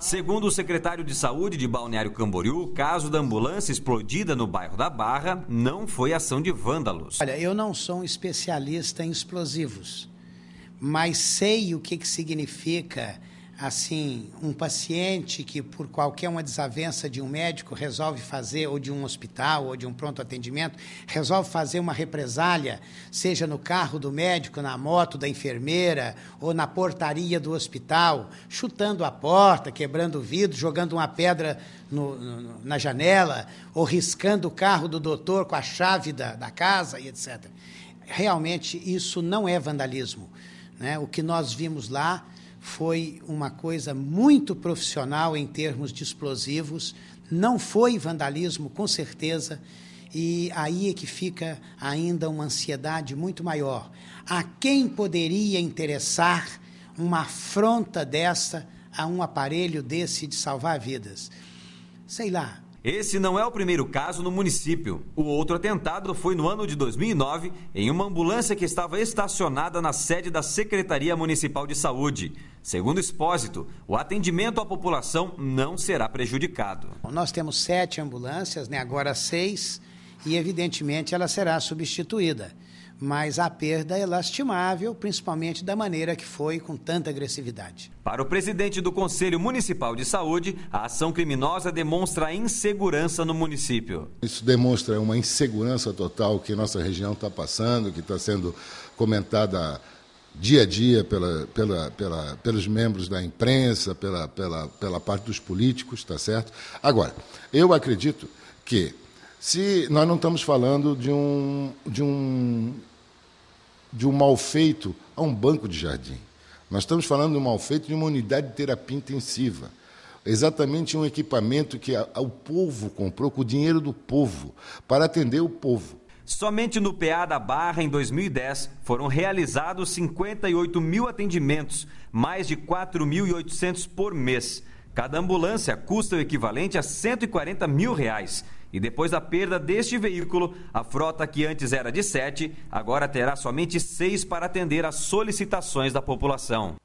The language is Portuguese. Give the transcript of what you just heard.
Segundo o secretário de Saúde de Balneário Camboriú, o caso da ambulância explodida no bairro da Barra não foi ação de vândalos. Olha, eu não sou um especialista em explosivos, mas sei o que, que significa assim, um paciente que por qualquer uma desavença de um médico resolve fazer ou de um hospital ou de um pronto atendimento, resolve fazer uma represália, seja no carro do médico, na moto da enfermeira ou na portaria do hospital, chutando a porta, quebrando o vidro, jogando uma pedra no, no, na janela ou riscando o carro do doutor com a chave da, da casa e etc. Realmente isso não é vandalismo, né? O que nós vimos lá foi uma coisa muito profissional em termos de explosivos, não foi vandalismo, com certeza, e aí é que fica ainda uma ansiedade muito maior. A quem poderia interessar uma afronta dessa a um aparelho desse de salvar vidas? Sei lá, esse não é o primeiro caso no município. O outro atentado foi no ano de 2009, em uma ambulância que estava estacionada na sede da Secretaria Municipal de Saúde. Segundo Expósito, o atendimento à população não será prejudicado. Nós temos sete ambulâncias, né? agora seis, e evidentemente ela será substituída mas a perda é lastimável, principalmente da maneira que foi, com tanta agressividade. Para o presidente do Conselho Municipal de Saúde, a ação criminosa demonstra insegurança no município. Isso demonstra uma insegurança total que nossa região está passando, que está sendo comentada dia a dia pela, pela, pela, pelos membros da imprensa, pela, pela, pela parte dos políticos, está certo? Agora, eu acredito que se nós não estamos falando de um, de um de um mal feito a um banco de jardim. Nós estamos falando de um mal feito de uma unidade de terapia intensiva. Exatamente um equipamento que a, a, o povo comprou com o dinheiro do povo, para atender o povo. Somente no PA da Barra, em 2010, foram realizados 58 mil atendimentos, mais de 4.800 por mês. Cada ambulância custa o equivalente a 140 mil reais. E depois da perda deste veículo, a frota que antes era de sete, agora terá somente seis para atender às solicitações da população.